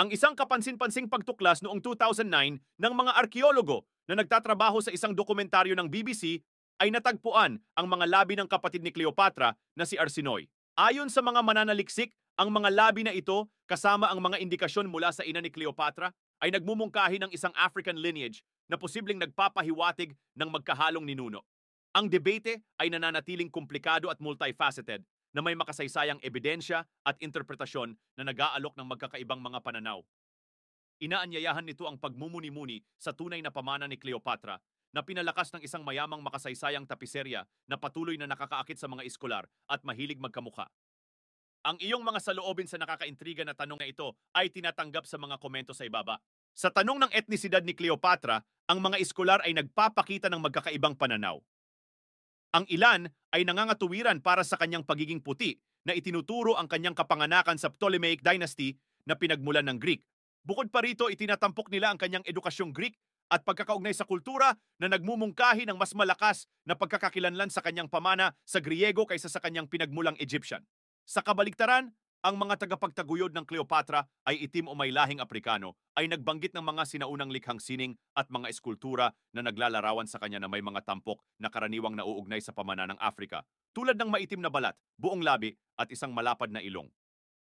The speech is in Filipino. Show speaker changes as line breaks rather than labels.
ang isang kapansin-pansing pagtuklas noong 2009 ng mga arkeologo na nagtatrabaho sa isang dokumentaryo ng BBC ay natagpuan ang mga labi ng kapatid ni Cleopatra na si Arsinoe. Ayon sa mga mananaliksik, ang mga labi na ito kasama ang mga indikasyon mula sa ina ni Cleopatra ay nagmumungkahi ng isang African lineage na posibleng nagpapahiwatig ng magkahalong ninuno. Ang debate ay nananatiling komplikado at multifaceted na may makasaysayang ebidensya at interpretasyon na nag-aalok ng magkakaibang mga pananaw. Inaanyayahan nito ang pagmumuni-muni sa tunay na pamana ni Cleopatra na pinalakas ng isang mayamang makasaysayang tapiserya na patuloy na nakakaakit sa mga iskolar at mahilig magkamuka. Ang iyong mga saloobin sa nakakaintriga na tanong na ito ay tinatanggap sa mga komento sa ibaba. Sa tanong ng etnisidad ni Cleopatra, ang mga iskolar ay nagpapakita ng magkakaibang pananaw. Ang ilan ay nangangatuwiran para sa kanyang pagiging puti na itinuturo ang kanyang kapanganakan sa Ptolemaic dynasty na pinagmulan ng Greek. Bukod pa rito, itinatampok nila ang kanyang edukasyong Greek at pagkakaugnay sa kultura na nagmumungkahi ng mas malakas na pagkakakilanlan sa kanyang pamana sa Griego kaysa sa kanyang pinagmulang Egyptian. Sa kabaligtaran, ang mga tagapagtaguyod ng Cleopatra ay itim o may lahing Aprikano ay nagbanggit ng mga sinaunang likhang sining at mga eskultura na naglalarawan sa kanya na may mga tampok na karaniwang nauugnay sa pamana ng Afrika, tulad ng maitim na balat, buong labi at isang malapad na ilong.